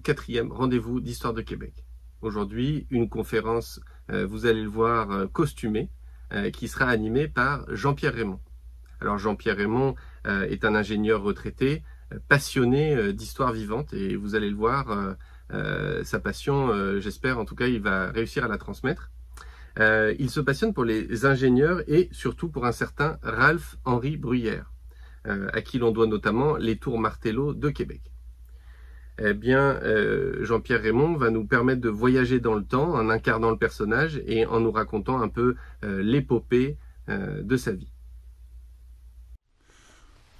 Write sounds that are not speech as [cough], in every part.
quatrième rendez-vous d'Histoire de Québec. Aujourd'hui, une conférence, euh, vous allez le voir, euh, costumée, euh, qui sera animée par Jean-Pierre Raymond. Alors Jean-Pierre Raymond est un ingénieur retraité, passionné d'histoire vivante, et vous allez le voir, sa passion, j'espère en tout cas, il va réussir à la transmettre. il se passionne pour les ingénieurs et surtout pour un certain Ralph-Henri Bruyère, à qui l'on doit notamment les tours Martello de Québec eh bien, euh, Jean-Pierre Raymond va nous permettre de voyager dans le temps en incarnant le personnage et en nous racontant un peu euh, l'épopée euh, de sa vie.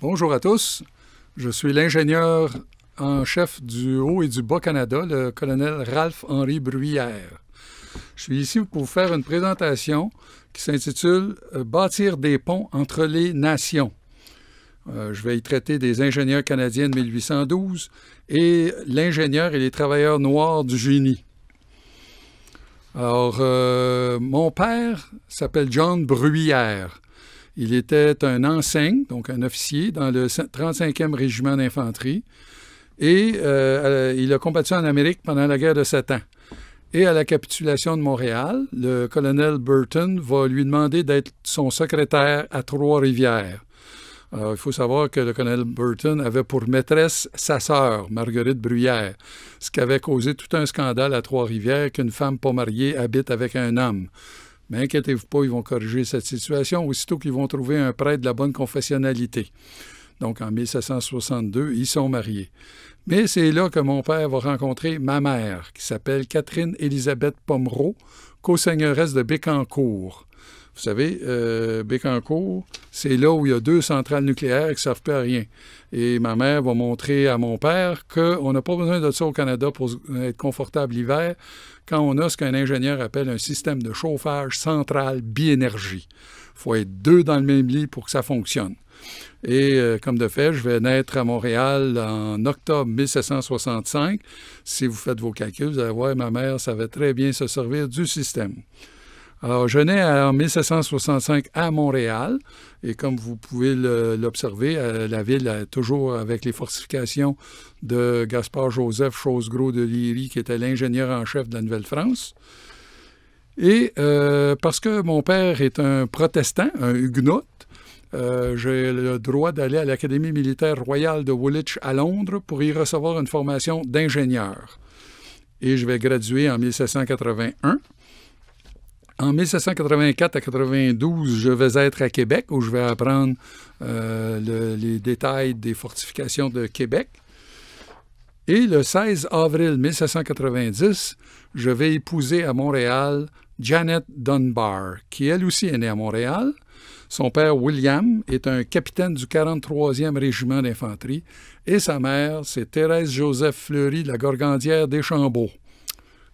Bonjour à tous, je suis l'ingénieur en chef du Haut et du Bas-Canada, le colonel Ralph-Henri Bruyère. Je suis ici pour vous faire une présentation qui s'intitule Bâtir des ponts entre les nations. Euh, je vais y traiter des ingénieurs canadiens de 1812 et l'ingénieur et les travailleurs noirs du génie. Alors, euh, mon père s'appelle John Bruyère. Il était un enseigne, donc un officier, dans le 35e régiment d'infanterie. Et euh, il a combattu en Amérique pendant la guerre de Sept ans. Et à la capitulation de Montréal, le colonel Burton va lui demander d'être son secrétaire à Trois-Rivières. Euh, il faut savoir que le colonel Burton avait pour maîtresse sa sœur, Marguerite Bruyère, ce qui avait causé tout un scandale à Trois-Rivières qu'une femme pas mariée habite avec un homme. Mais inquiétez-vous pas, ils vont corriger cette situation aussitôt qu'ils vont trouver un prêtre de la bonne confessionnalité. Donc en 1762, ils sont mariés. Mais c'est là que mon père va rencontrer ma mère, qui s'appelle Catherine Élisabeth Pomereau, co-seigneuresse de Bécancourt. Vous savez, euh, Bécancourt, c'est là où il y a deux centrales nucléaires qui ne servent plus à rien. Et ma mère va montrer à mon père qu'on n'a pas besoin de ça au Canada pour être confortable l'hiver quand on a ce qu'un ingénieur appelle un système de chauffage central biénergie. Il faut être deux dans le même lit pour que ça fonctionne. Et euh, comme de fait, je vais naître à Montréal en octobre 1765. Si vous faites vos calculs, vous allez voir, ma mère savait très bien se servir du système. Alors, je nais en 1765 à Montréal. Et comme vous pouvez l'observer, euh, la ville, est toujours avec les fortifications de Gaspard-Joseph Chosegros de Liry, qui était l'ingénieur en chef de la Nouvelle-France. Et euh, parce que mon père est un protestant, un huguenot, euh, j'ai le droit d'aller à l'Académie militaire royale de Woolwich à Londres pour y recevoir une formation d'ingénieur. Et je vais graduer en 1781. En 1784 à 92, je vais être à Québec où je vais apprendre euh, les détails des fortifications de Québec. Et le 16 avril 1790, je vais épouser à Montréal Janet Dunbar, qui elle aussi est née à Montréal. Son père William est un capitaine du 43e régiment d'infanterie et sa mère, c'est Thérèse Joseph Fleury la Gorgandière des Chambeaux.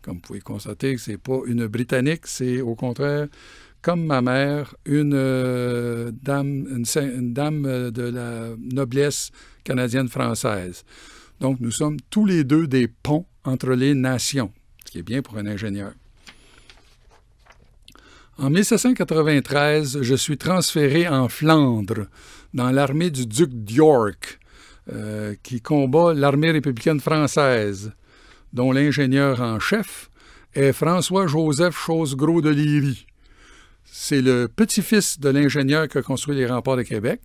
Comme vous pouvez constater, ce n'est pas une Britannique, c'est au contraire, comme ma mère, une, euh, dame, une, dame euh, de la noblesse canadienne-française. Donc, nous sommes tous les deux des ponts entre les nations, ce qui est bien pour un ingénieur. En 1793, je suis transféré en Flandre, dans l'armée du duc d'York, euh, qui combat l'armée républicaine française dont l'ingénieur en chef est François-Joseph Chosegros de Lilly C'est le petit-fils de l'ingénieur qui a construit les remparts de Québec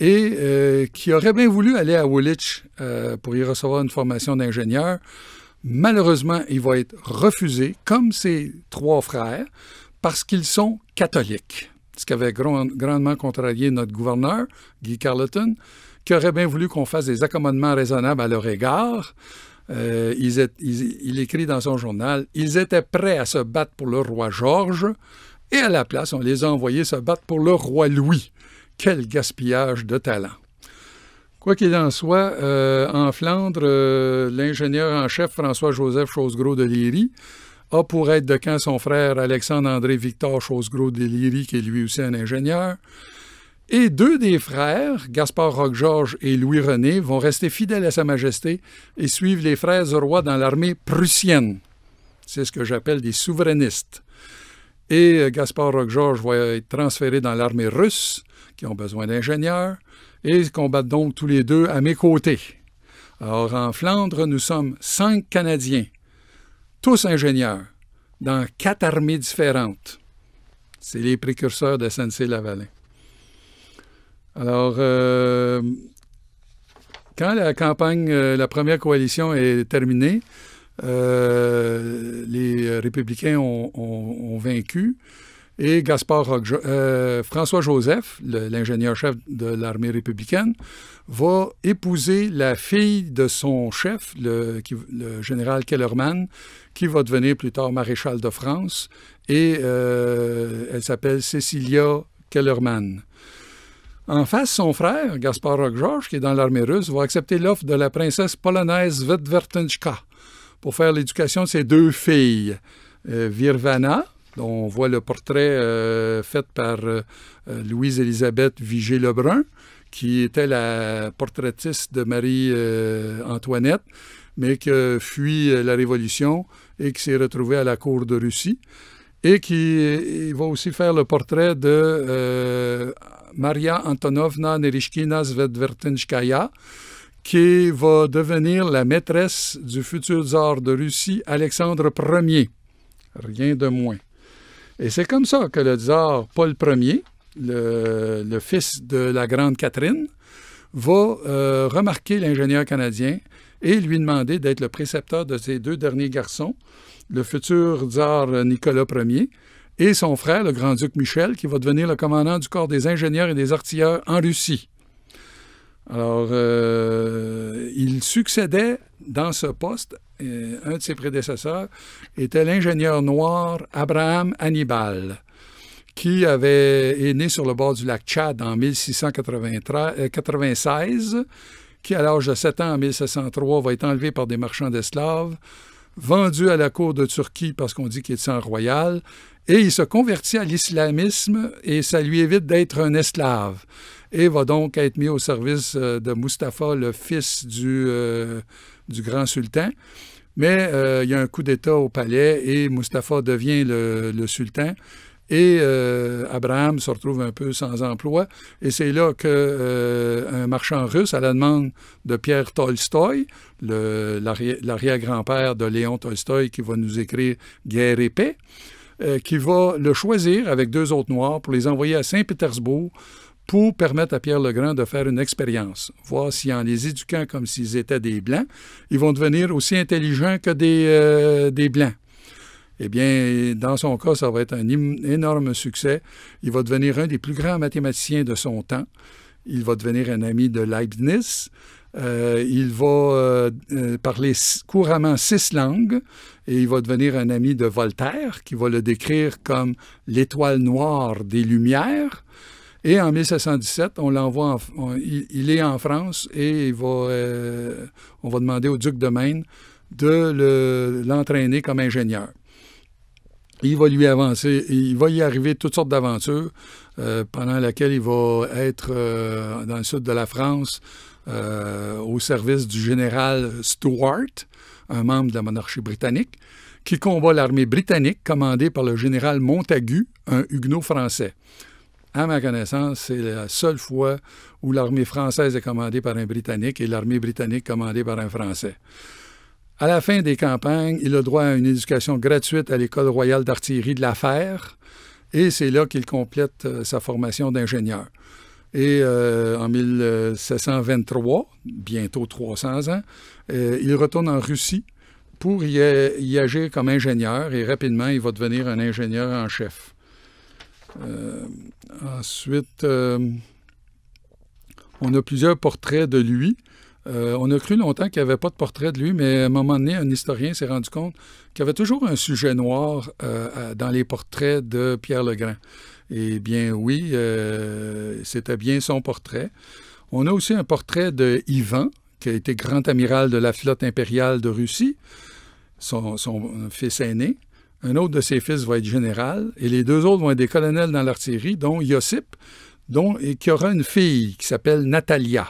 et euh, qui aurait bien voulu aller à Woolwich euh, pour y recevoir une formation d'ingénieur. Malheureusement, il va être refusé, comme ses trois frères, parce qu'ils sont catholiques, ce qui avait grandement contrarié notre gouverneur, Guy Carleton, qui aurait bien voulu qu'on fasse des accommodements raisonnables à leur égard, euh, il écrit dans son journal, Ils étaient prêts à se battre pour le roi Georges, et à la place, on les a envoyés se battre pour le roi Louis. Quel gaspillage de talent. Quoi qu'il en soit, euh, en Flandre, euh, l'ingénieur en chef François-Joseph Chosegros de Liry a pour aide de camp son frère Alexandre-André Victor Chosegros de Léry, qui est lui aussi un ingénieur. Et deux des frères, Gaspard Roque-Georges et Louis-René, vont rester fidèles à Sa Majesté et suivent les frères du roi dans l'armée prussienne. C'est ce que j'appelle des souverainistes. Et euh, Gaspard Roque-Georges va être transféré dans l'armée russe, qui ont besoin d'ingénieurs, et ils combattent donc tous les deux à mes côtés. Alors, en Flandre, nous sommes cinq Canadiens, tous ingénieurs, dans quatre armées différentes. C'est les précurseurs de SNC-Lavalin. Alors, euh, quand la campagne, euh, la première coalition est terminée, euh, les républicains ont, vaincu et François Joseph, l'ingénieur-chef de l'armée républicaine, va épouser la fille de son chef, le, général Kellerman, qui va devenir plus tard maréchal de France, et elle s'appelle Cecilia Kellerman. En face, son frère, Gaspard Roque-Georges, qui est dans l'armée russe, va accepter l'offre de la princesse polonaise Witwertenchka pour faire l'éducation de ses deux filles, euh, Virvana, dont on voit le portrait euh, fait par euh, Louise-Élisabeth Vigée-Lebrun, qui était la portraitiste de Marie-Antoinette, mais qui fuit la Révolution et qui s'est retrouvée à la cour de Russie, et qui va aussi faire le portrait de Maria Antonovna Nerishkina Svedvertinskaya, qui va devenir la maîtresse du futur tsar de Russie, Alexandre Ier. Rien de moins. Et c'est comme ça que le tsar Paul Ier, le, fils de la grande Catherine, va euh, remarquer l'ingénieur canadien et lui demander d'être le précepteur de ses deux derniers garçons, le futur tsar Nicolas Ier et son frère, le grand-duc Michel, qui va devenir le commandant du corps des ingénieurs et des artilleurs en Russie. Alors, euh, il succédait dans ce poste, euh, un de ses prédécesseurs était l'ingénieur noir Abraham Hannibal, qui avait, est né sur le bord du lac Tchad en 1696, euh, qui à l'âge de 7 ans en 1703 va être enlevé par des marchands d'esclaves, vendu à la cour de Turquie parce qu'on dit qu'il est sang royal, et il se convertit à l'islamisme et ça lui évite d'être un esclave. Et va donc être mis au service euh, de Mustapha, le fils du, euh, grand sultan. Mais euh, il y a un coup d'État au palais et Mustapha devient le sultan. Et euh, Abraham se retrouve un peu sans emploi. Et c'est là que euh, un marchand russe, à la demande de Pierre Tolstoy, l'arrière-grand-père de Léon Tolstoy qui va nous écrire Guerre et paix, euh, qui va le choisir avec deux autres noirs pour les envoyer à Saint-Pétersbourg pour permettre à Pierre le Grand de faire une expérience, voir si en les éduquant comme s'ils étaient des Blancs, ils vont devenir aussi intelligents que des, des Blancs eh bien, dans son cas, ça va être un énorme succès. Il va devenir un des plus grands mathématiciens de son temps. Il va devenir un ami de Leibniz. Euh, il va euh, euh, parler couramment six langues et il va devenir un ami de Voltaire, qui va le décrire comme l'étoile noire des Lumières. Et en 1717, on l'envoie, il, est en France et va, on va demander au duc de Maine de l'entraîner comme ingénieur il va lui avancer, il va y arriver toutes sortes d'aventures euh, pendant laquelle il va être euh, dans le sud de la France euh, au service du général Stuart, un membre de la monarchie britannique, qui combat l'armée britannique commandée par le général Montagu, un huguenot français. À ma connaissance, c'est la seule fois où l'armée française est commandée par un Britannique et l'armée britannique commandée par un Français. À la fin des campagnes, il a droit à une éducation gratuite à l'École royale d'artillerie de l'affaire, et c'est là qu'il complète euh, sa formation d'ingénieur. Et euh, en 1723, bientôt 300 ans, euh, il retourne en Russie pour y, agir comme ingénieur, et rapidement, il va devenir un ingénieur en chef. ensuite, on a plusieurs portraits de lui. Euh, on a cru longtemps qu'il n'y avait pas de portrait de lui, mais à un moment donné, un historien s'est rendu compte qu'il y avait toujours un sujet noir euh, dans les portraits de Pierre Legrand. Eh bien oui, euh, c'était bien son portrait. On a aussi un portrait de Ivan, qui a été grand amiral de la flotte impériale de Russie, son, fils aîné. Un autre de ses fils va être général, et les deux autres vont être des colonels dans l'artillerie, dont Yossip, dont, et qui aura une fille qui s'appelle Natalia.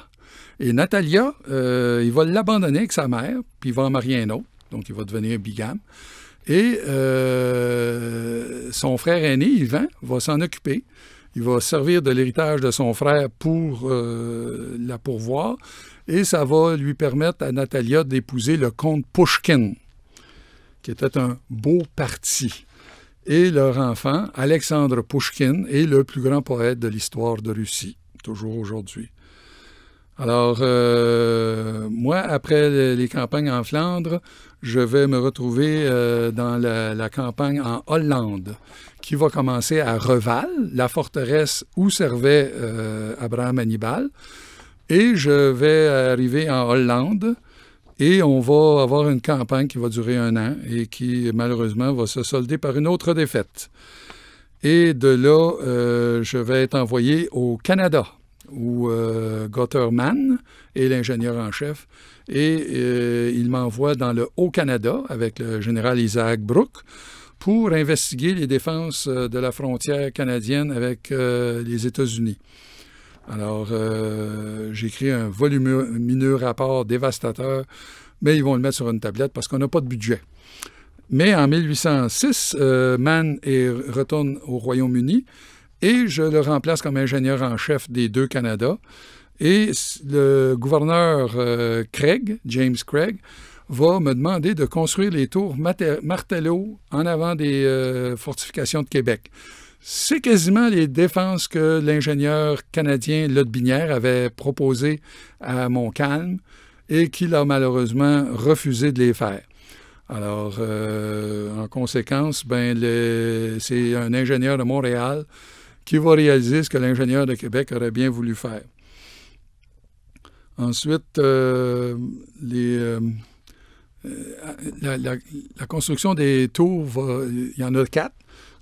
Et Natalia, euh, il va l'abandonner avec sa mère, puis il va en marier un autre, donc il va devenir bigame. Et euh, son frère aîné, Yvan, va s'en occuper. Il va servir de l'héritage de son frère pour euh, la pourvoir. Et ça va lui permettre à Natalia d'épouser le comte Pushkin, qui était un beau parti. Et leur enfant, Alexandre Pushkin, est le plus grand poète de l'histoire de Russie, toujours aujourd'hui. Alors, euh, moi, après les campagnes en Flandre, je vais me retrouver euh, dans la, campagne en Hollande, qui va commencer à Reval, la forteresse où servait euh, Abraham Hannibal. Et je vais arriver en Hollande et on va avoir une campagne qui va durer un an et qui, malheureusement, va se solder par une autre défaite. Et de là, je vais être envoyé au Canada où euh, Mann est l'ingénieur en chef. Et euh, il m'envoie dans le Haut-Canada avec le général Isaac Brooke pour investiguer les défenses euh, de la frontière canadienne avec euh, les États-Unis. Alors, j'écris un volumineux rapport dévastateur, mais ils vont le mettre sur une tablette parce qu'on n'a pas de budget. Mais en 1806, Mann est, retourne au Royaume-Uni et je le remplace comme ingénieur en chef des deux Canada. Et le gouverneur euh, Craig, James Craig, va me demander de construire les tours Martello en avant des euh, fortifications de Québec. C'est quasiment les défenses que l'ingénieur canadien Lodbinière avait proposées à Montcalm et qu'il a malheureusement refusé de les faire. Alors, euh, en conséquence, ben, c'est un ingénieur de Montréal qui va réaliser ce que l'ingénieur de Québec aurait bien voulu faire. Ensuite, euh, euh, euh, la, construction des tours, il y en a quatre.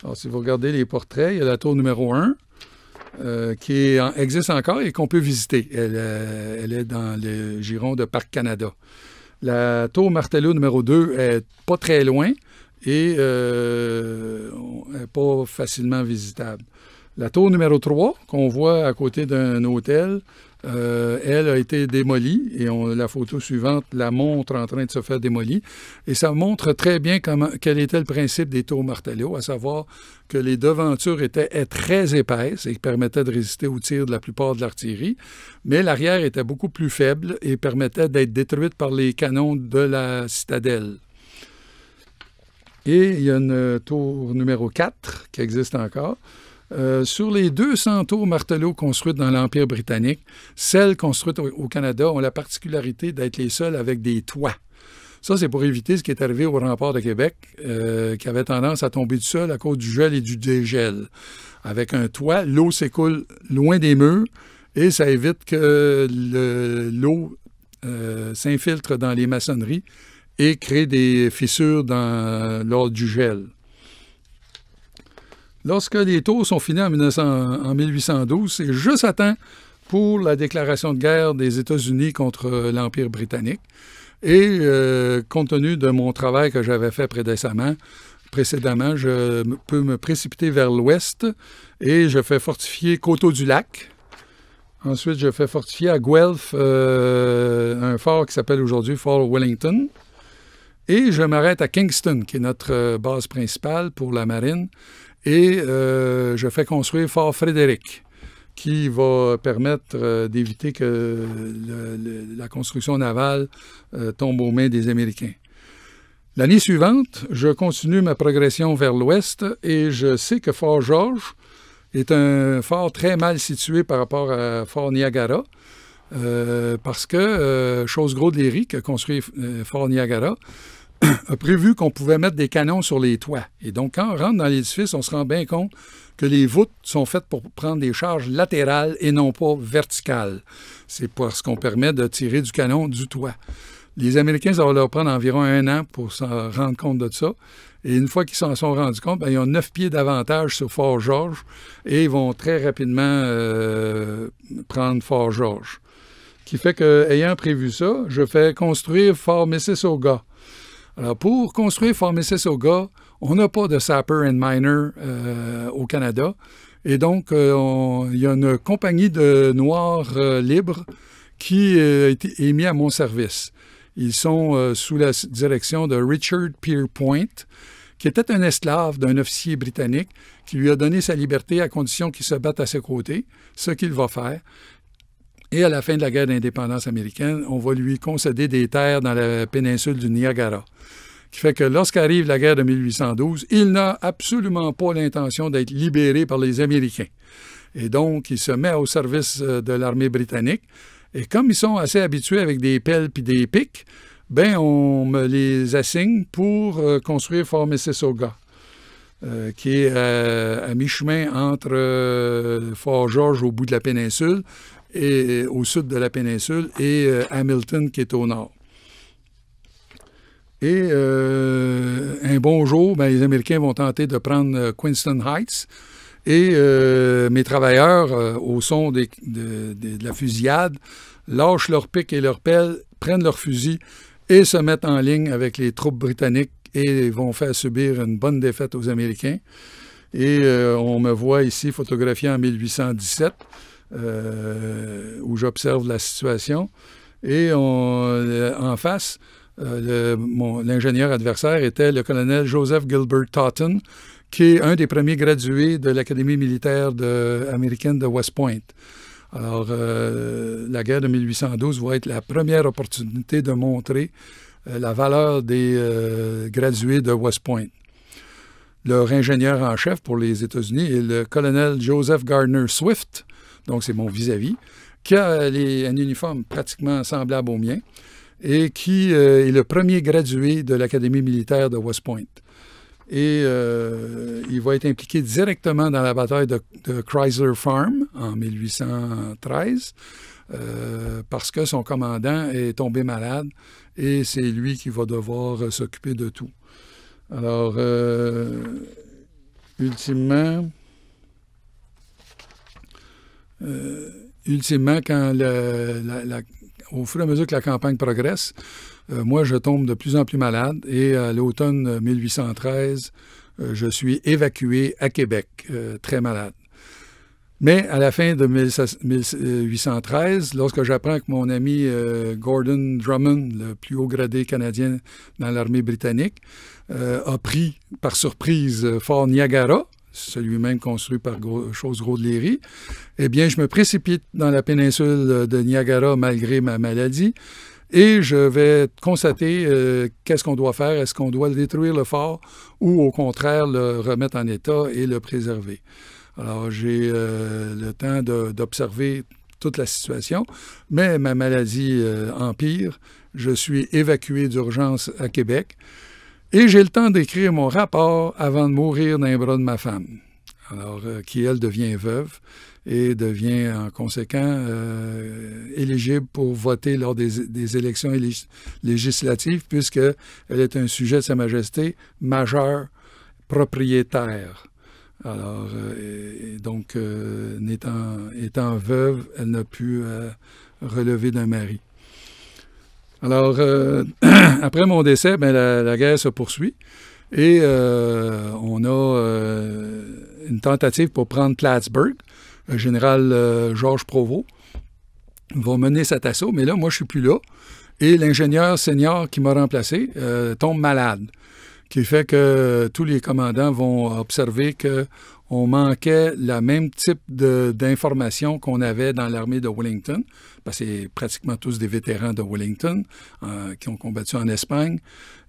Alors, si vous regardez les portraits, il y a la tour numéro un, qui existe encore et qu'on peut visiter. Elle, est dans le giron de Parc Canada. La tour Martello numéro deux est pas très loin et n'est pas facilement visitable. La tour numéro 3, qu'on voit à côté d'un hôtel, euh, elle a été démolie et on, la photo suivante la montre en train de se faire démolir. Et ça montre très bien comment, quel était le principe des tours Martello, à savoir que les devantures étaient très épaisses et permettaient de résister aux tirs de la plupart de l'artillerie, mais l'arrière était beaucoup plus faible et permettait d'être détruite par les canons de la citadelle. Et il y a une euh, tour numéro 4 qui existe encore, euh, sur les 200 tours martello construites dans l'Empire britannique, celles construites au, Canada ont la particularité d'être les seules avec des toits. Ça, c'est pour éviter ce qui est arrivé au rempart de Québec, euh, qui avait tendance à tomber du sol à cause du gel et du dégel. Avec un toit, l'eau s'écoule loin des murs et ça évite que l'eau euh, s'infiltre dans les maçonneries et crée des fissures dans, lors du gel. Lorsque les taux sont finis en, 1812, c'est juste à temps pour la déclaration de guerre des États-Unis contre euh, l'Empire britannique. Et euh, compte tenu de mon travail que j'avais fait précédemment, précédemment, je peux me précipiter vers l'ouest et je fais fortifier Coteau du Lac. Ensuite, je fais fortifier à Guelph euh, un fort qui s'appelle aujourd'hui Fort Wellington. Et je m'arrête à Kingston, qui est notre base principale pour la marine. Et euh, je fais construire Fort Frédéric, qui va permettre euh, d'éviter que la construction navale euh, tombe aux mains des Américains. L'année suivante, je continue ma progression vers l'ouest et je sais que Fort George est un fort très mal situé par rapport à Fort Niagara. parce que, chose gros de l'Éric a construit Fort Niagara, [coughs] a prévu qu'on pouvait mettre des canons sur les toits. Et donc, quand on rentre dans l'édifice, on se rend bien compte que les voûtes sont faites pour prendre des charges latérales et non pas verticales. C'est parce qu'on permet de tirer du canon du toit. Les Américains, ça va leur prendre environ un an pour s'en rendre compte de ça. Et une fois qu'ils s'en sont rendus compte, bien, ils ont neuf pieds d'avantage sur Fort George et ils vont très rapidement euh, prendre Fort George. Qui fait que, ayant prévu ça, je fais construire Fort Mississauga alors, pour construire Fort Mississauga, on n'a pas de sapper and miner euh, au Canada. Et donc, euh, il y a une compagnie de noirs euh, libres qui est mise à mon service. Ils sont sous la direction de Richard Pierpoint, qui était un esclave d'un officier britannique qui lui a donné sa liberté à condition qu'il se batte à ses côtés, ce qu'il va faire. Et à la fin de la guerre d'indépendance américaine, on va lui concéder des terres dans la péninsule du Niagara. Ce qui fait que lorsqu'arrive la guerre de 1812, il n'a absolument pas l'intention d'être libéré par les Américains. Et donc, il se met au service euh, de l'armée britannique. Et comme ils sont assez habitués avec des pelles et des pics, ben on me les assigne pour euh, construire Fort Mississauga, euh, qui est à, mi-chemin entre Fort George au bout de la péninsule au sud de la péninsule et euh, Hamilton qui est au nord. Et euh, un bon jour, ben, les Américains vont tenter de prendre euh, Queenston Heights. Et mes travailleurs, au son de, la fusillade, lâchent leurs piques et leurs pelles, prennent leurs fusils et se mettent en ligne avec les troupes britanniques et vont faire subir une bonne défaite aux Américains. Et on me voit ici photographié en 1817. Euh, où j'observe la situation. Et euh, en face, euh, l'ingénieur adversaire était le colonel Joseph Gilbert Totten, qui est un des premiers gradués de l'Académie militaire américaine de West Point. Alors, la guerre de 1812 va être la première opportunité de montrer la valeur des gradués de West Point. Leur ingénieur en chef pour les États-Unis est le colonel Joseph Gardner Swift, donc c'est mon vis-à-vis, qui a un uniforme pratiquement semblable au mien et qui euh, est le premier gradué de l'Académie militaire de West Point. Et euh, il va être impliqué directement dans la bataille de, Chrysler Farm en 1813 euh, parce que son commandant est tombé malade et c'est lui qui va devoir s'occuper de tout. Alors, ultimement, euh, ultimement, quand au fur et à mesure que la campagne progresse, euh, moi, je tombe de plus en plus malade et à l'automne 1813, euh, je suis évacué à Québec, très malade. Mais à la fin de 1813, lorsque j'apprends que mon ami Gordon Drummond, le plus haut gradé canadien dans l'armée britannique, a pris par surprise Fort Niagara, celui même construit par Chose Gros de Léry, eh bien, je me précipite dans la péninsule de Niagara malgré ma maladie et je vais constater euh, qu'est-ce qu'on doit faire. Est-ce qu'on doit détruire le fort ou au contraire le remettre en état et le préserver? Alors, j'ai euh, le temps d'observer toute la situation, mais ma maladie euh, empire. Je suis évacué d'urgence à Québec. Et j'ai le temps d'écrire mon rapport avant de mourir dans les bras de ma femme. Alors, euh, qui, elle, devient veuve et devient en conséquent euh, éligible pour voter lors des, élections législatives, puisqu'elle est un sujet de Sa Majesté majeur, propriétaire. Alors, euh, donc, étant, étant, veuve, elle n'a pu relever d'un mari. Alors, euh, [clears throat] après mon décès, ben, la, guerre se poursuit et euh, on a euh, une tentative pour prendre Plattsburgh. Le général Georges Provost va mener cet assaut, mais là, moi, je ne suis plus là. Et l'ingénieur senior qui m'a remplacé tombe malade, qui fait que tous les commandants vont observer que on manquait le même type d'informations qu'on avait dans l'armée de Wellington, parce que c'est pratiquement tous des vétérans de Wellington euh, qui ont combattu en Espagne.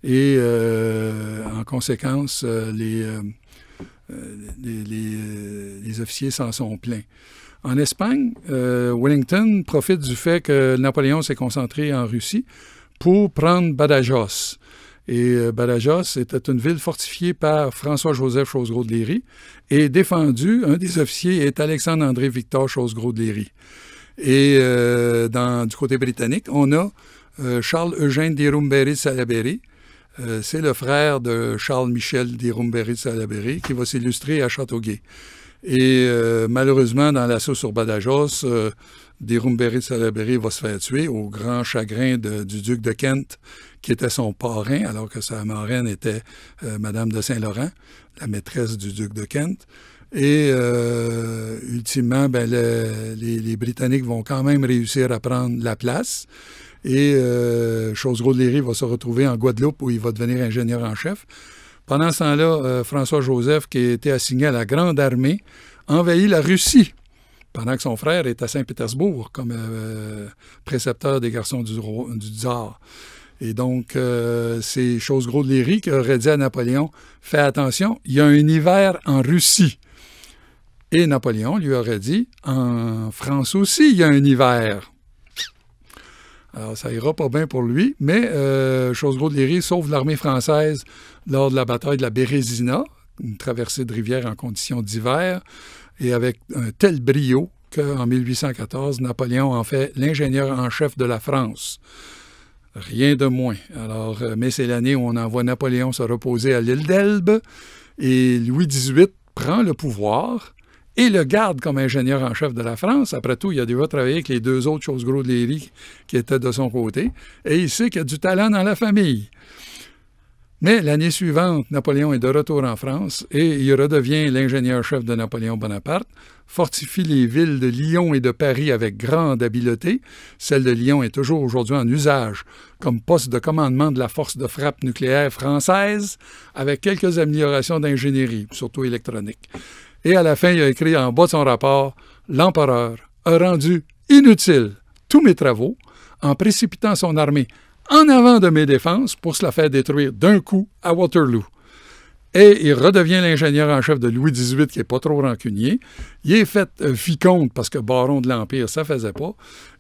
Et euh, en conséquence, euh, les, les officiers s'en sont plaints. En Espagne, Wellington profite du fait que Napoléon s'est concentré en Russie pour prendre Badajoz. Et euh, Badajoz était une ville fortifiée par François-Joseph Chosgros de Léry et défendu, un des officiers est Alexandre-André Victor Chosgros de Léry. Et euh, dans, du côté britannique, on a euh, Charles-Eugène Dirumberi Salaberry. c'est le frère de Charles-Michel Dirumberi Salaberry qui va s'illustrer à Châteauguay. Et malheureusement, dans l'assaut sur Badajoz, de Salaberry va se faire tuer au grand chagrin du duc de Kent, qui était son parrain, alors que sa marraine était euh, Madame de Saint-Laurent, la maîtresse du duc de Kent. Et euh, ultimement, ben, les, Britanniques vont quand même réussir à prendre la place. Et euh, léry va se retrouver en Guadeloupe où il va devenir ingénieur en chef. Pendant ce temps-là, euh, François-Joseph, qui était assigné à la Grande Armée, envahit la Russie pendant que son frère est à Saint-Pétersbourg comme euh, précepteur des garçons du, tsar. Et donc, euh, c'est chose gros de Léry qui aurait dit à Napoléon, fais attention, il y a un hiver en Russie. Et Napoléon lui aurait dit, en France aussi, il y a un hiver. Alors, ça ira pas bien pour lui, mais euh, chose gros de Léry sauve l'armée française lors de la bataille de la Bérésina, une traversée de rivière en conditions d'hiver et avec un tel brio qu'en 1814, Napoléon en fait l'ingénieur en chef de la France. Rien de moins. Alors, euh, mais c'est l'année où on envoie Napoléon se reposer à l'île d'Elbe et Louis XVIII prend le pouvoir et le garde comme ingénieur en chef de la France. Après tout, il a déjà travaillé avec les deux autres choses gros de Léry qui étaient de son côté et il sait qu'il y a du talent dans la famille. Mais l'année suivante, Napoléon est de retour en France et il redevient l'ingénieur-chef de Napoléon Bonaparte, fortifie les villes de Lyon et de Paris avec grande habileté. Celle de Lyon est toujours aujourd'hui en usage comme poste de commandement de la force de frappe nucléaire française, avec quelques améliorations d'ingénierie, surtout électronique. Et à la fin, il a écrit en bas de son rapport L'empereur a rendu inutile tous mes travaux en précipitant son armée en avant de mes défenses pour se la faire détruire d'un coup à Waterloo. Et il redevient l'ingénieur en chef de Louis XVIII, qui n'est pas trop rancunier. Il est fait euh, vicomte parce que baron de l'Empire, ça ne faisait pas.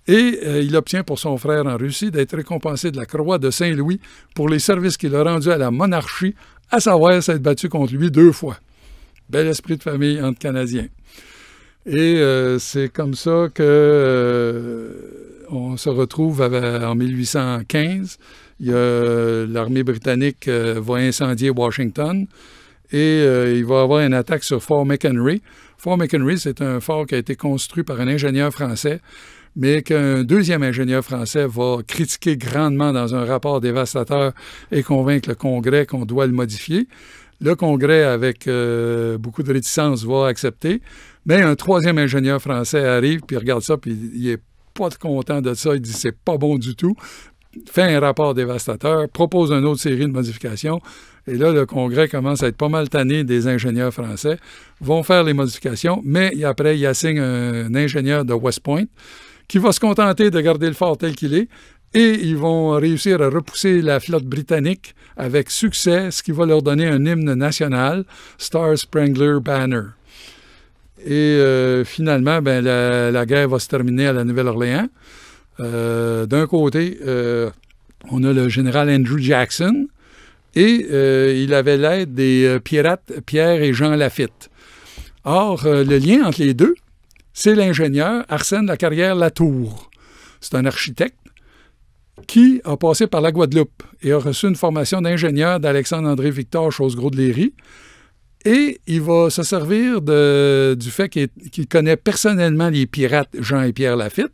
Et euh, il obtient pour son frère en Russie d'être récompensé de la Croix de Saint-Louis pour les services qu'il a rendus à la monarchie, à savoir s'être battu contre lui deux fois. Bel esprit de famille entre Canadiens. Et euh, c'est comme ça que on se retrouve en 1815. Euh, l'armée britannique euh, va incendier Washington et euh, il va avoir une attaque sur Fort McHenry. Fort McHenry, c'est un fort qui a été construit par un ingénieur français, mais qu'un deuxième ingénieur français va critiquer grandement dans un rapport dévastateur et convaincre le Congrès qu'on doit le modifier. Le Congrès, avec beaucoup de réticence, va accepter. Mais un troisième ingénieur français arrive, puis regarde ça, puis il est pas content de ça. Il dit c'est pas bon du tout. Fait un rapport dévastateur, propose une autre série de modifications. Et là, le Congrès commence à être pas mal tanné des ingénieurs français, vont faire les modifications, mais après, il assigne un, un ingénieur de West Point qui va se contenter de garder le fort tel qu'il est, et ils vont réussir à repousser la flotte britannique avec succès, ce qui va leur donner un hymne national, Star Sprangler Banner. Et euh, finalement, ben, la, guerre va se terminer à la Nouvelle-Orléans. Euh, d'un côté, euh, on a le général Andrew Jackson et il avait l'aide des pirates Pierre et Jean Lafitte. Or, le lien entre les deux, c'est l'ingénieur Arsène Lacarrière Latour. C'est un architecte qui a passé par la Guadeloupe et a reçu une formation d'ingénieur d'Alexandre-André-Victor Chose-Gros de Léry et il va se servir du fait qu'il connaît personnellement les pirates Jean et Pierre Lafitte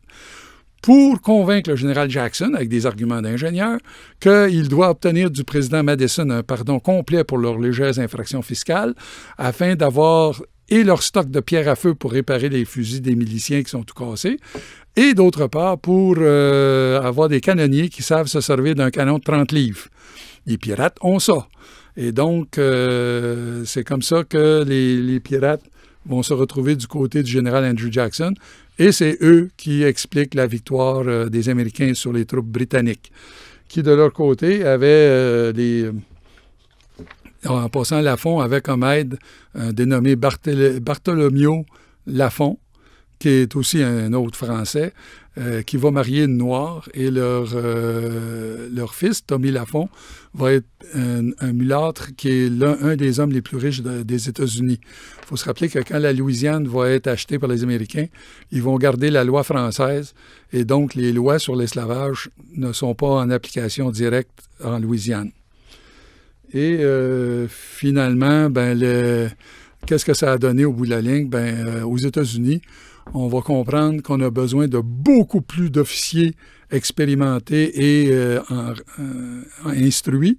pour convaincre le général Jackson, avec des arguments d'ingénieur, qu'il doit obtenir du président Madison un pardon complet pour leurs légères infractions fiscales afin d'avoir et leur stock de pierres à feu pour réparer les fusils des miliciens qui sont tout cassés, et d'autre part pour euh, avoir des canonniers qui savent se servir d'un canon de 30 livres. Les pirates ont ça. Et donc, euh, c'est comme ça que les, pirates vont se retrouver du côté du général Andrew Jackson. Et c'est eux qui expliquent la victoire euh, des Américains sur les troupes britanniques, qui de leur côté avaient les euh, en passant, Laffont, avec comme aide un dénommé Bartholomew Laffont, qui est aussi un autre Français, qui va marier une Noire et leur, leur fils, Tommy Laffont, va être un, mulâtre qui est l'un des hommes les plus riches des États-Unis. Il faut se rappeler que quand la Louisiane va être achetée par les Américains, ils vont garder la loi française et donc les lois sur l'esclavage ne sont pas en application directe en Louisiane. Et euh, finalement, ben, le, Qu'est-ce que ça a donné au bout de la ligne? Ben, euh, aux États-Unis, on va comprendre qu'on a besoin de beaucoup plus d'officiers expérimentés et euh, euh, instruits,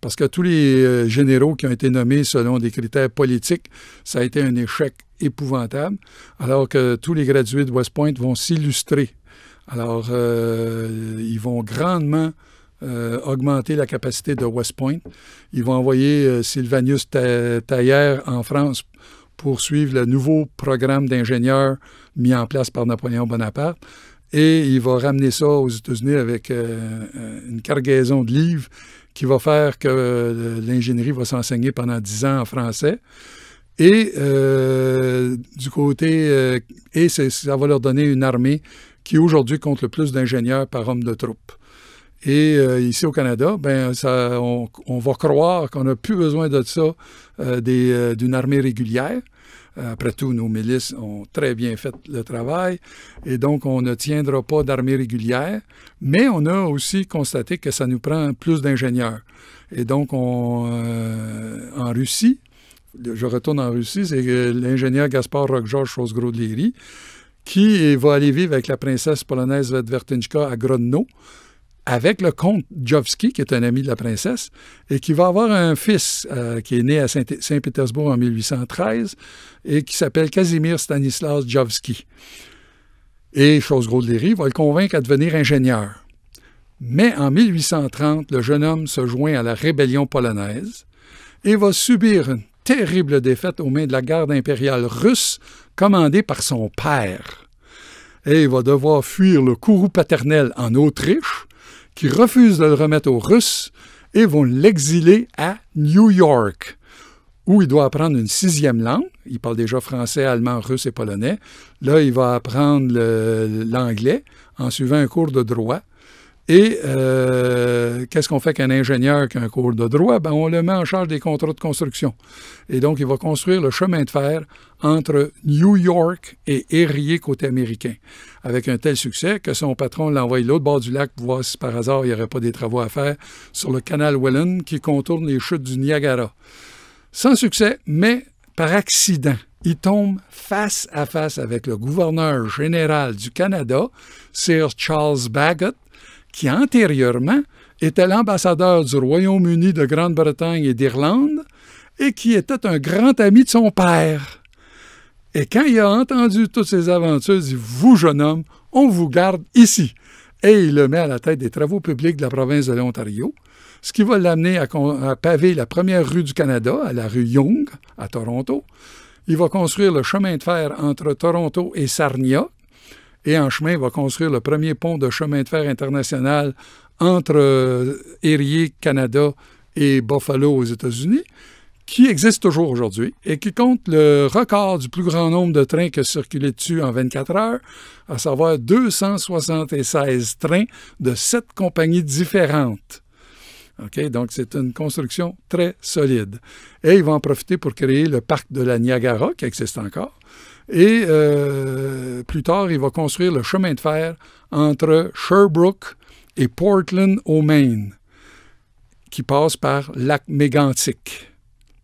parce que tous les généraux qui ont été nommés selon des critères politiques, ça a été un échec épouvantable, alors que tous les gradués de West Point vont s'illustrer. Alors, ils vont grandement euh, augmenter la capacité de West Point. Ils vont envoyer euh, Sylvanus Taillère en France pour suivre le nouveau programme d'ingénieurs mis en place par Napoléon Bonaparte. Et il va ramener ça aux États-Unis avec euh, une cargaison de livres qui va faire que l'ingénierie va s'enseigner pendant 10 ans en français. Et du côté, et ça va leur donner une armée qui aujourd'hui compte le plus d'ingénieurs par homme de troupe. Et euh, ici au Canada, ben, on, va croire qu'on n'a plus besoin de ça, euh, euh, d'une armée régulière. Après tout, nos milices ont très bien fait le travail et donc on ne tiendra pas d'armée régulière, mais on a aussi constaté que ça nous prend plus d'ingénieurs. Et donc, en Russie, je retourne en Russie, c'est l'ingénieur Gaspard Roque-Georges Léry qui va aller vivre avec la princesse polonaise Vetvertinchka à Grodno avec le comte Jovski, qui est un ami de la princesse, et qui va avoir un fils euh, qui est né à Saint-Pétersbourg en 1813 et qui s'appelle Casimir Stanislas Jovski. Et, chose gros de Léry, va le convaincre à devenir ingénieur. Mais en 1830, le jeune homme se joint à la rébellion polonaise et va subir une terrible défaite aux mains de la garde impériale russe commandée par son père. Et il va devoir fuir le courroux paternel en Autriche qui refusent de le remettre aux Russes et vont l'exiler à New York, où il doit apprendre une sixième langue. Il parle déjà français, allemand, russe et polonais. Là, il va apprendre l'anglais en suivant un cours de droit et euh, qu'est-ce qu'on fait qu'un ingénieur qui a un cours de droit? Ben, on le met en charge des contrats de construction. Et donc, il va construire le chemin de fer entre New York et Erie, côté américain, avec un tel succès que son patron l'envoie l'autre bord du lac pour voir si par hasard il n'y aurait pas des travaux à faire sur le canal Welland qui contourne les chutes du Niagara. Sans succès, mais par accident. Il tombe face à face avec le gouverneur général du Canada, Sir Charles Bagot, qui antérieurement était l'ambassadeur du Royaume-Uni de Grande-Bretagne et d'Irlande et qui était un grand ami de son père. Et quand il a entendu toutes ces aventures, il dit Vous, jeune homme, on vous garde ici. Et il le met à la tête des travaux publics de la province de l'Ontario, ce qui va l'amener à, à, paver la première rue du Canada, à la rue Young, à Toronto. Il va construire le chemin de fer entre Toronto et Sarnia, et en chemin il va construire le premier pont de chemin de fer international entre euh, Erie, Canada et Buffalo aux États-Unis, qui existe toujours aujourd'hui et qui compte le record du plus grand nombre de trains qui a dessus en 24 heures, à savoir 276 trains de sept compagnies différentes. OK, donc, c'est une construction très solide. Et ils vont en profiter pour créer le parc de la Niagara, qui existe encore, et euh, plus tard, il va construire le chemin de fer entre Sherbrooke et Portland au Maine, qui passe par Lac Mégantic,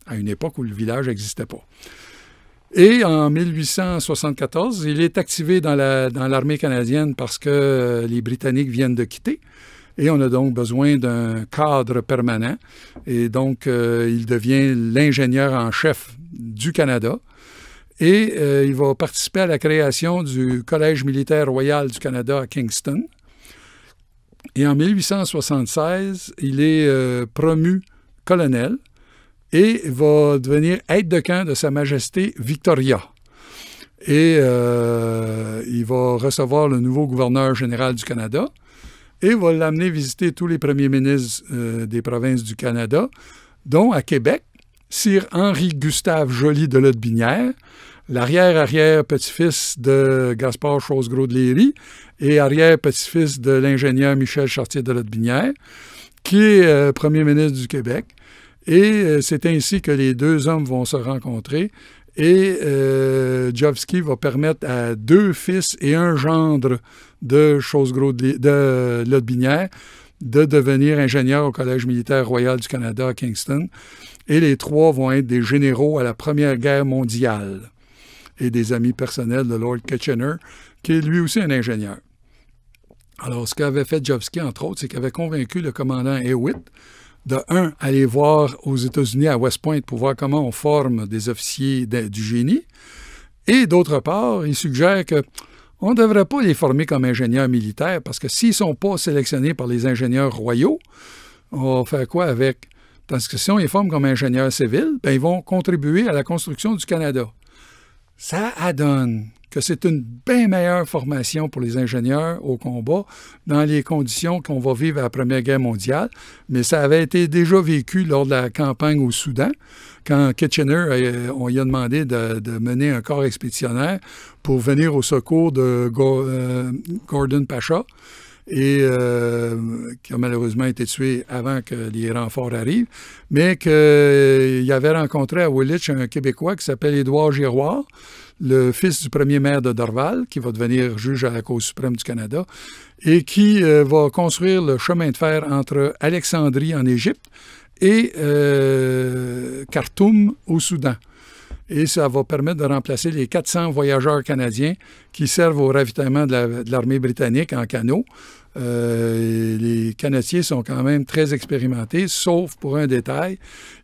à une époque où le village n'existait pas. Et en 1874, il est activé dans l'armée canadienne parce que les Britanniques viennent de quitter. Et on a donc besoin d'un cadre permanent. Et donc, euh, il devient l'ingénieur en chef du Canada et euh, il va participer à la création du Collège militaire royal du Canada à Kingston. Et en 1876, il est euh, promu colonel et va devenir aide de camp de Sa Majesté Victoria. Et euh, il va recevoir le nouveau gouverneur général du Canada et va l'amener visiter tous les premiers ministres des provinces du Canada, dont à Québec, Sir Henri-Gustave Joly de Lotbinière, l'arrière-arrière-petit-fils de Gaspard Chausse-Gros de Léry et arrière-petit-fils de l'ingénieur Michel Chartier de Lotbinière, qui est euh, premier ministre du Québec. Et euh, c'est ainsi que les deux hommes vont se rencontrer. Et euh, va permettre à deux fils et un gendre de chose de, de Lotbinière de devenir ingénieur au Collège militaire royal du Canada à Kingston. Et les trois vont être des généraux à la Première Guerre mondiale et des amis personnels de Lord Kitchener, qui est lui aussi un ingénieur. Alors, ce qu'avait fait Jobski, entre autres, c'est qu'il avait convaincu le commandant Hewitt de, un, aller voir aux États-Unis, à West Point, pour voir comment on forme des officiers du génie, et d'autre part, il suggère que on ne devrait pas les former comme ingénieurs militaires, parce que s'ils ne sont pas sélectionnés par les ingénieurs royaux, on va faire quoi avec? Parce que si on les forme comme ingénieurs civils, ben, ils vont contribuer à la construction du Canada ça adonne que c'est une bien meilleure formation pour les ingénieurs au combat dans les conditions qu'on va vivre à la Première Guerre mondiale, mais ça avait été déjà vécu lors de la campagne au Soudan, quand Kitchener, euh, on lui a demandé de, de mener un corps expéditionnaire pour venir au secours de euh, Gordon Pacha et euh, qui a malheureusement été tué avant que les renforts arrivent, mais qu'il euh, avait rencontré à Woolwich un Québécois qui s'appelle Édouard Giroir, le fils du premier maire de Dorval, qui va devenir juge à la Cour suprême du Canada, et qui euh, va construire le chemin de fer entre Alexandrie en Égypte et Khartoum au Soudan et ça va permettre de remplacer les 400 voyageurs canadiens qui servent au ravitaillement de l'armée britannique en canot. Euh, les canotiers sont quand même très expérimentés, sauf pour un détail.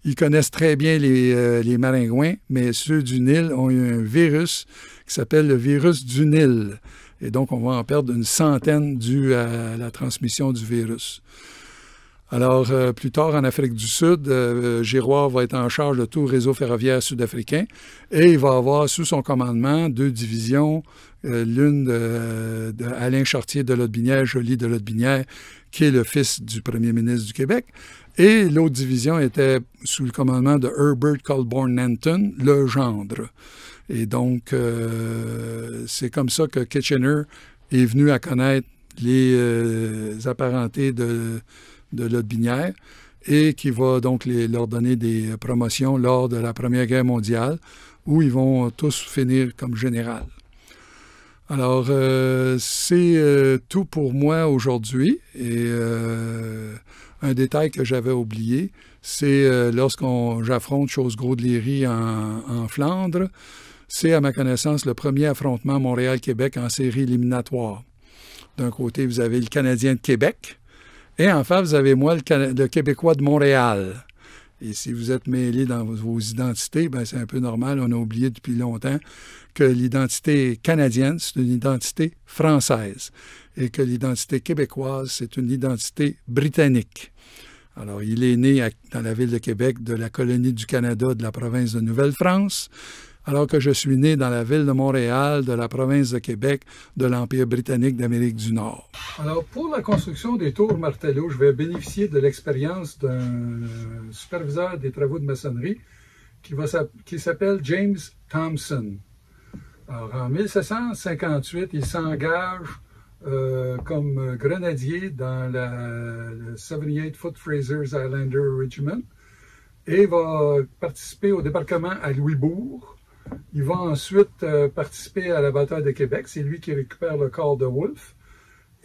Ils connaissent très bien euh, les, maringouins, mais ceux du Nil ont eu un virus qui s'appelle le virus du Nil. Et donc, on va en perdre une centaine due à la transmission du virus. Alors, euh, plus tard en Afrique du Sud, euh, euh, Giroir va être en charge de tout le réseau ferroviaire sud-africain et il va avoir sous son commandement deux divisions, l'une de, Alain Chartier de Lodbinière, Jolie de Lodbinière, qui est le fils du premier ministre du Québec, et l'autre division était sous le commandement de Herbert Colborne Nanton, le gendre. Et donc, c'est comme ça que Kitchener est venu à connaître les apparentés de de binière et qui va donc les, leur donner des promotions lors de la Première Guerre mondiale, où ils vont tous finir comme général. Alors, euh, c'est euh, tout pour moi aujourd'hui. Et euh, un détail que j'avais oublié, c'est lorsqu'on j'affronte Chose Gros de Léry en, en Flandre, c'est à ma connaissance le premier affrontement Montréal-Québec en série éliminatoire. D'un côté, vous avez le Canadien de Québec, et enfin, vous avez moi, le, Québécois de Montréal. Et si vous êtes mêlé dans vos identités, ben c'est un peu normal. On a oublié depuis longtemps que l'identité canadienne, c'est une identité française et que l'identité québécoise, c'est une identité britannique. Alors, il est né dans la ville de Québec de la colonie du Canada de la province de Nouvelle-France alors que je suis né dans la ville de Montréal, de la province de Québec, de l'Empire britannique d'Amérique du Nord. Alors, pour la construction des tours Martello, je vais bénéficier de l'expérience d'un superviseur des travaux de maçonnerie qui s'appelle James Thompson. Alors, en 1758, il s'engage euh, comme grenadier dans le 78 Foot Fraser's Islander Regiment et va participer au débarquement à Louisbourg il va ensuite euh, participer à la bataille de Québec. C'est lui qui récupère le corps de Wolfe.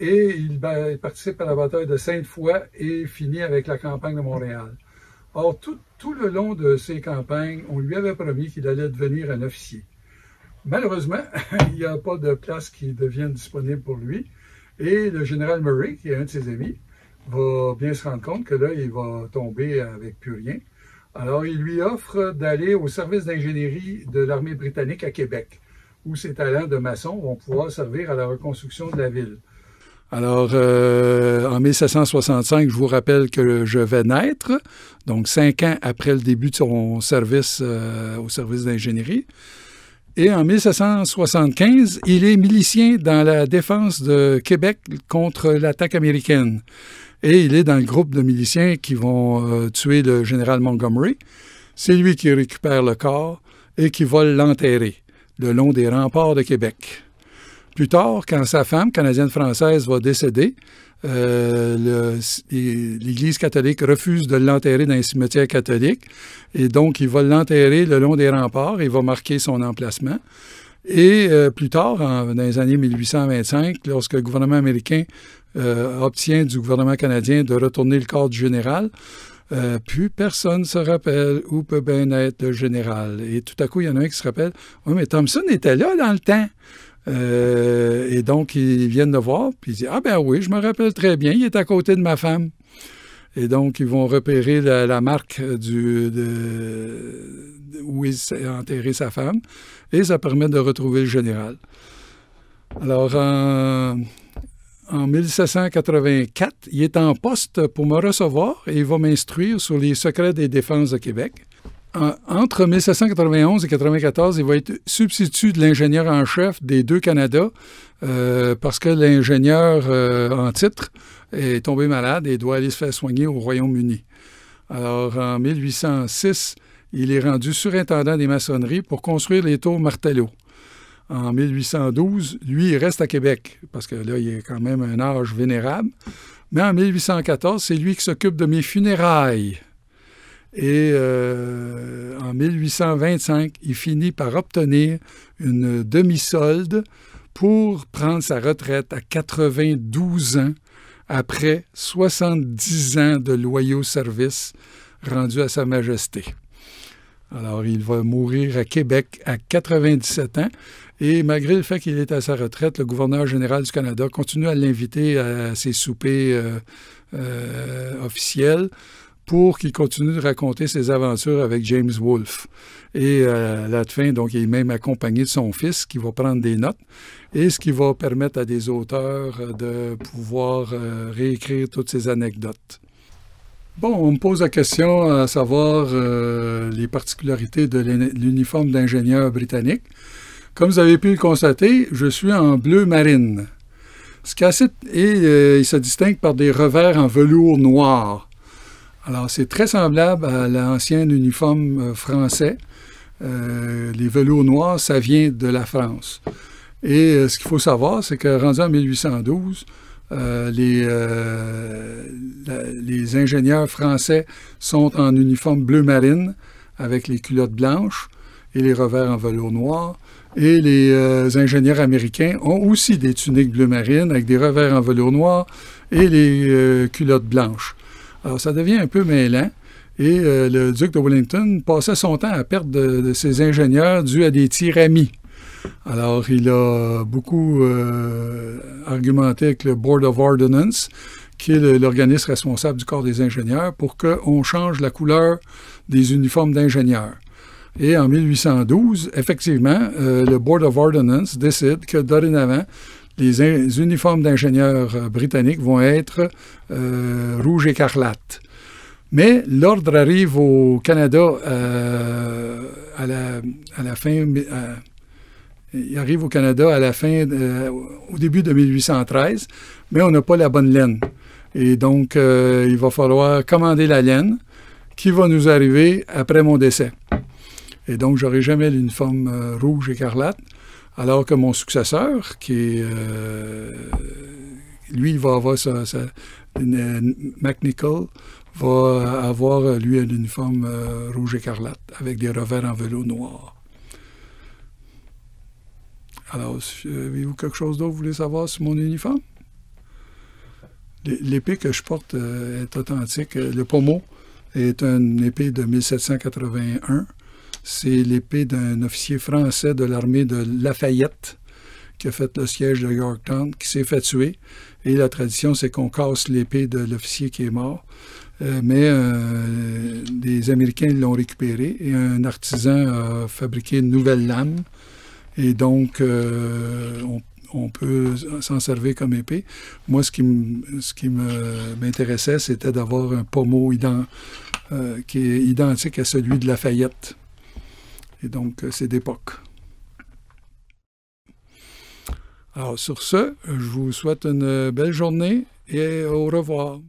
Et il, participe à la bataille de Sainte-Foy et finit avec la campagne de Montréal. Or, tout, tout le long de ces campagnes, on lui avait promis qu'il allait devenir un officier. Malheureusement, [laughs] il n'y a pas de place qui devienne disponible pour lui. Et le général Murray, qui est un de ses amis, va bien se rendre compte que là, il va tomber avec plus rien. Alors, il lui offre d'aller au service d'ingénierie de l'armée britannique à Québec, où ses talents de maçon vont pouvoir servir à la reconstruction de la ville. Alors, euh, en 1765, je vous rappelle que je vais naître, donc cinq ans après le début de son service euh, au service d'ingénierie. Et en 1775, il est milicien dans la défense de Québec contre l'attaque américaine et il est dans le groupe de miliciens qui vont euh, tuer le général Montgomery. C'est lui qui récupère le corps et qui va l'enterrer le long des remparts de Québec. Plus tard, quand sa femme, canadienne-française, va décéder, euh, l'Église catholique refuse de l'enterrer dans un cimetière catholique et donc il va l'enterrer le long des remparts et va marquer son emplacement. Et euh, plus tard, dans les années 1825, lorsque le gouvernement américain euh, obtient du gouvernement canadien de retourner le corps du général. Euh, puis personne personne se rappelle où peut bien être le général. Et tout à coup, il y en a un qui se rappelle Oui, mais Thompson était là dans le temps. Euh, et donc, ils viennent le voir, puis ils disent Ah, ben oui, je me rappelle très bien, il est à côté de ma femme. Et donc, ils vont repérer la, marque du, de, où il a enterré sa femme, et ça permet de retrouver le général. Alors, en 1784. Il est en poste pour me recevoir et il va m'instruire sur les secrets des défenses de Québec. entre 1791 et 1794, il va être substitut de l'ingénieur en chef des deux Canada euh, parce que l'ingénieur euh, en titre est tombé malade et doit aller se faire soigner au Royaume-Uni. Alors, en 1806, il est rendu surintendant des maçonneries pour construire les tours Martello en 1812, lui, il reste à Québec, parce que là, il est quand même un âge vénérable. Mais en 1814, c'est lui qui s'occupe de mes funérailles. Et euh, en 1825, il finit par obtenir une demi-solde pour prendre sa retraite à 92 ans après 70 ans de loyaux services rendus à Sa Majesté. Alors, il va mourir à Québec à 97 ans. Et malgré le fait qu'il est à sa retraite, le gouverneur général du Canada continue à l'inviter à ses soupers euh, euh, officiels pour qu'il continue de raconter ses aventures avec James Wolfe. Et euh, à la fin, donc, il est même accompagné de son fils qui va prendre des notes et ce qui va permettre à des auteurs de pouvoir réécrire toutes ces anecdotes. Bon, on me pose la question à savoir euh, les particularités de l'uniforme d'ingénieur britannique. Comme vous avez pu le constater, je suis en bleu marine. Ce cassette, et euh, il se distingue par des revers en velours noir. Alors, c'est très semblable à l'ancien uniforme euh, français. les velours noirs, ça vient de la France. Et ce qu'il faut savoir, c'est que rendu en 1812, euh, euh, les, ingénieurs français sont en uniforme bleu marine avec les culottes blanches et les revers en velours noir. Et les euh, ingénieurs américains ont aussi des tuniques bleu marine avec des revers en velours noir et les culottes blanches. Alors ça devient un peu mêlant. Et le duc de Wellington passait son temps à perdre de, ses ingénieurs dû à des amis. Alors, il a euh, beaucoup euh, argumenté avec le Board of Ordnance, qui est l'organisme responsable du corps des ingénieurs, pour qu'on change la couleur des uniformes d'ingénieurs. Et en 1812, effectivement, euh, le Board of Ordnance décide que dorénavant, les, uniformes d'ingénieurs britanniques vont être rouge écarlate. Mais l'ordre arrive au Canada à, la, fin, il arrive au Canada à la fin, euh, au début de 1813, mais on n'a pas la bonne laine. Et donc, euh, il va falloir commander la laine qui va nous arriver après mon décès. Et donc, je n'aurai jamais l'uniforme euh, rouge écarlate, alors que mon successeur, qui est, lui, il va avoir sa, McNichol, va avoir, lui, un uniforme rouge écarlate avec des revers en velours noir. Alors, euh, avez-vous quelque chose d'autre vous voulez savoir sur mon uniforme? L'épée que je porte euh, est authentique. Euh, le pommeau est une épée de 1781. C'est l'épée d'un officier français de l'armée de Lafayette qui a fait le siège de Yorktown, qui s'est fait tuer. Et la tradition, c'est qu'on casse l'épée de l'officier qui est mort. mais des Américains l'ont récupérée et un artisan a fabriqué une nouvelle lame et donc, euh, on, peut s'en servir comme épée. Moi, ce qui, ce m'intéressait, c'était d'avoir un pommeau euh, qui est identique à celui de la Fayette. Et donc, euh, c'est d'époque. Alors, sur ce, je vous souhaite une belle journée et au revoir.